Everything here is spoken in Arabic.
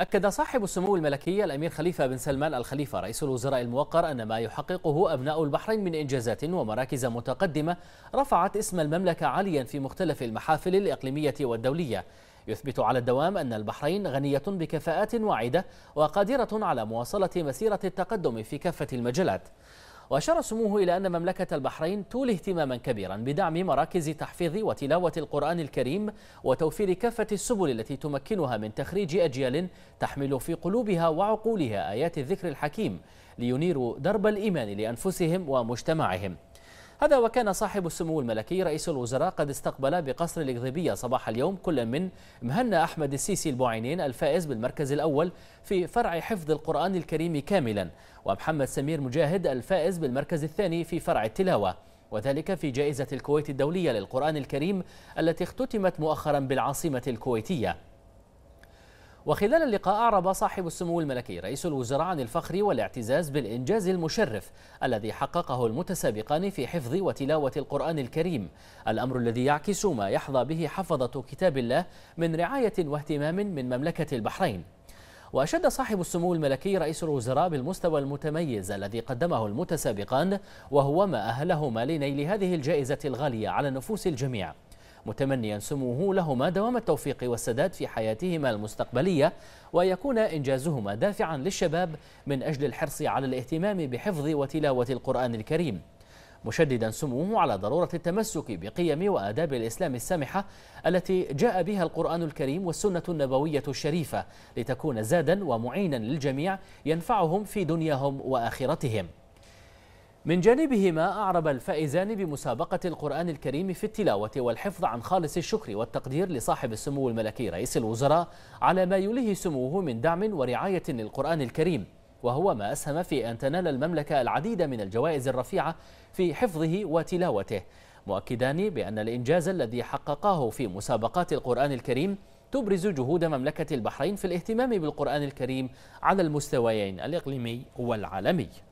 أكد صاحب السمو الملكي الأمير خليفة بن سلمان الخليفة رئيس الوزراء الموقر أن ما يحققه أبناء البحرين من إنجازات ومراكز متقدمة رفعت اسم المملكة عاليا في مختلف المحافل الإقليمية والدولية يثبت على الدوام أن البحرين غنية بكفاءات واعدة وقادرة على مواصلة مسيرة التقدم في كافة المجالات وأشار سموه إلى أن مملكة البحرين تولي اهتماما كبيرا بدعم مراكز تحفيظ وتلاوة القرآن الكريم وتوفير كافة السبل التي تمكنها من تخريج أجيال تحمل في قلوبها وعقولها آيات الذكر الحكيم لينيروا درب الإيمان لأنفسهم ومجتمعهم هذا وكان صاحب السمو الملكي رئيس الوزراء قد استقبل بقصر الإغذبية صباح اليوم كل من مهنا أحمد السيسي البوعينين الفائز بالمركز الأول في فرع حفظ القرآن الكريم كاملا ومحمد سمير مجاهد الفائز بالمركز الثاني في فرع التلاوة وذلك في جائزة الكويت الدولية للقرآن الكريم التي اختتمت مؤخرا بالعاصمة الكويتية وخلال اللقاء أعرب صاحب السمو الملكي رئيس الوزراء عن الفخر والاعتزاز بالإنجاز المشرف الذي حققه المتسابقان في حفظ وتلاوة القرآن الكريم الأمر الذي يعكس ما يحظى به حفظة كتاب الله من رعاية واهتمام من مملكة البحرين وأشد صاحب السمو الملكي رئيس الوزراء بالمستوى المتميز الذي قدمه المتسابقان وهو ما أهلهما لنيل هذه الجائزة الغالية على نفوس الجميع متمنيا سموه لهما دوام التوفيق والسداد في حياتهما المستقبلية ويكون إنجازهما دافعا للشباب من أجل الحرص على الاهتمام بحفظ وتلاوة القرآن الكريم مشددا سموه على ضرورة التمسك بقيم وآداب الإسلام السامحة التي جاء بها القرآن الكريم والسنة النبوية الشريفة لتكون زادا ومعينا للجميع ينفعهم في دنياهم وآخرتهم من جانبهما أعرب الفائزان بمسابقة القرآن الكريم في التلاوة والحفظ عن خالص الشكر والتقدير لصاحب السمو الملكي رئيس الوزراء على ما يليه سموه من دعم ورعاية للقرآن الكريم وهو ما أسهم في أن تنال المملكة العديد من الجوائز الرفيعة في حفظه وتلاوته مؤكدان بأن الإنجاز الذي حققه في مسابقات القرآن الكريم تبرز جهود مملكة البحرين في الاهتمام بالقرآن الكريم على المستويين الإقليمي والعالمي